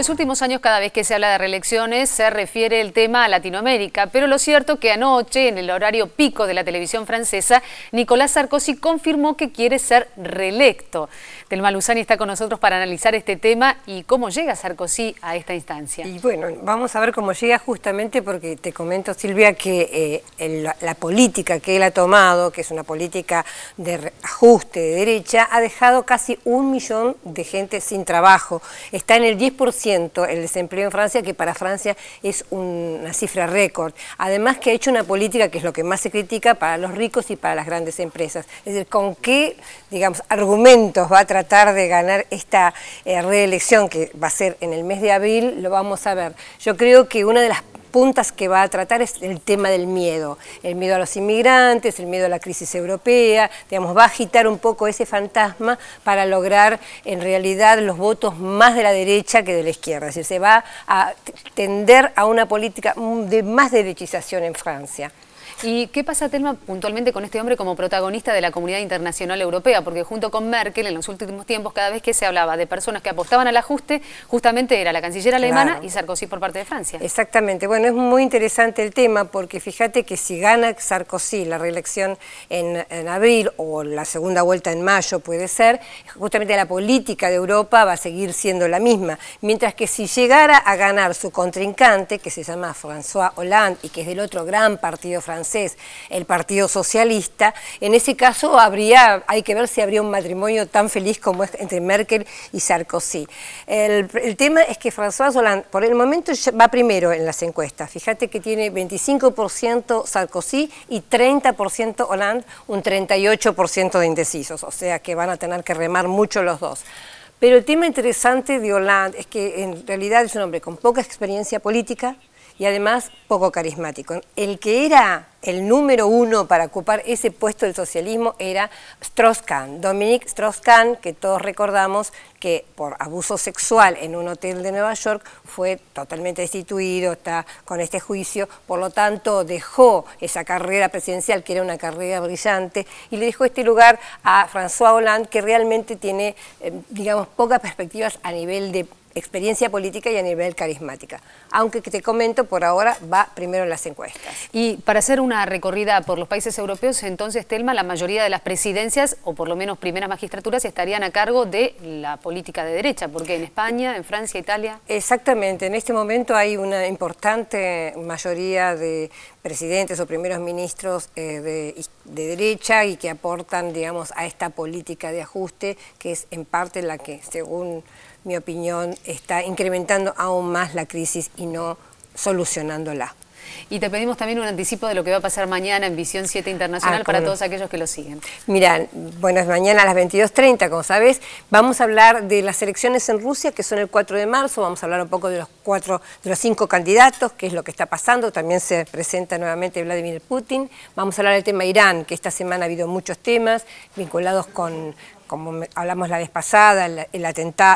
los últimos años cada vez que se habla de reelecciones se refiere el tema a Latinoamérica, pero lo cierto que anoche, en el horario pico de la televisión francesa, Nicolás Sarkozy confirmó que quiere ser reelecto. Telma Luzani está con nosotros para analizar este tema y cómo llega Sarkozy a esta instancia. Y bueno, vamos a ver cómo llega justamente porque te comento, Silvia, que eh, la política que él ha tomado, que es una política de ajuste de derecha, ha dejado casi un millón de gente sin trabajo. Está en el 10% el desempleo en Francia, que para Francia es una cifra récord. Además que ha hecho una política, que es lo que más se critica, para los ricos y para las grandes empresas. Es decir, ¿con qué, digamos, argumentos va a tratar de ganar esta eh, reelección que va a ser en el mes de abril? Lo vamos a ver. Yo creo que una de las puntas que va a tratar es el tema del miedo, el miedo a los inmigrantes, el miedo a la crisis europea, digamos, va a agitar un poco ese fantasma para lograr en realidad los votos más de la derecha que de la izquierda, es decir, se va a tender a una política de más derechización en Francia. ¿Y qué pasa, Telma, puntualmente con este hombre como protagonista de la comunidad internacional europea? Porque junto con Merkel, en los últimos tiempos, cada vez que se hablaba de personas que apostaban al ajuste, justamente era la canciller alemana y Sarkozy por parte de Francia. Exactamente. Bueno, es muy interesante el tema porque fíjate que si gana Sarkozy la reelección en, en abril o la segunda vuelta en mayo puede ser, justamente la política de Europa va a seguir siendo la misma. Mientras que si llegara a ganar su contrincante, que se llama François Hollande y que es del otro gran partido francés, francés, el Partido Socialista, en ese caso habría, hay que ver si habría un matrimonio tan feliz como es este entre Merkel y Sarkozy. El, el tema es que François Hollande por el momento va primero en las encuestas. Fíjate que tiene 25% Sarkozy y 30% Hollande, un 38% de indecisos, o sea que van a tener que remar mucho los dos. Pero el tema interesante de Hollande es que en realidad es un hombre con poca experiencia política, y además poco carismático. El que era el número uno para ocupar ese puesto del socialismo era Strauss-Kahn, Dominique Strauss-Kahn, que todos recordamos que por abuso sexual en un hotel de Nueva York fue totalmente destituido, está con este juicio, por lo tanto dejó esa carrera presidencial, que era una carrera brillante, y le dejó este lugar a François Hollande, que realmente tiene, eh, digamos, pocas perspectivas a nivel de experiencia política y a nivel carismática. Aunque te comento, por ahora va primero en las encuestas. Y para hacer una recorrida por los países europeos, entonces, Telma, la mayoría de las presidencias, o por lo menos primeras magistraturas, estarían a cargo de la política de derecha, porque en España, en Francia, Italia... Exactamente, en este momento hay una importante mayoría de presidentes o primeros ministros eh, de, de, derecha y que aportan, digamos, a esta política de ajuste, que es en parte la que, según mi opinión, está incrementando aún más la crisis y no solucionándola. Y te pedimos también un anticipo de lo que va a pasar mañana en Visión 7 Internacional para todos aquellos que lo siguen. Mirá, bueno, es mañana a las 22.30, como sabes, vamos a hablar de las elecciones en Rusia, que son el 4 de marzo, vamos a hablar un poco de los cuatro, de los cinco candidatos, qué es lo que está pasando, también se presenta nuevamente Vladimir Putin, vamos a hablar del tema Irán, que esta semana ha habido muchos temas vinculados con, como hablamos la vez pasada, el,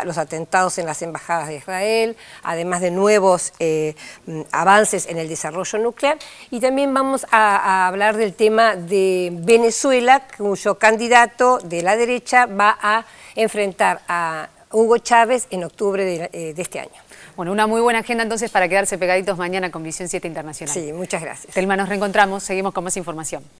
los atentados en las embajadas de Israel, además de nuevos eh, mm, avances en el desarrollo nuclear. Y también vamos a, hablar del tema de Venezuela, cuyo candidato de la derecha va a enfrentar a Hugo Chávez en octubre de, eh, este año. Bueno, una muy buena agenda entonces para quedarse pegaditos mañana con Visión 7 Internacional. Sí, muchas gracias. Telma, nos reencontramos, seguimos con más información.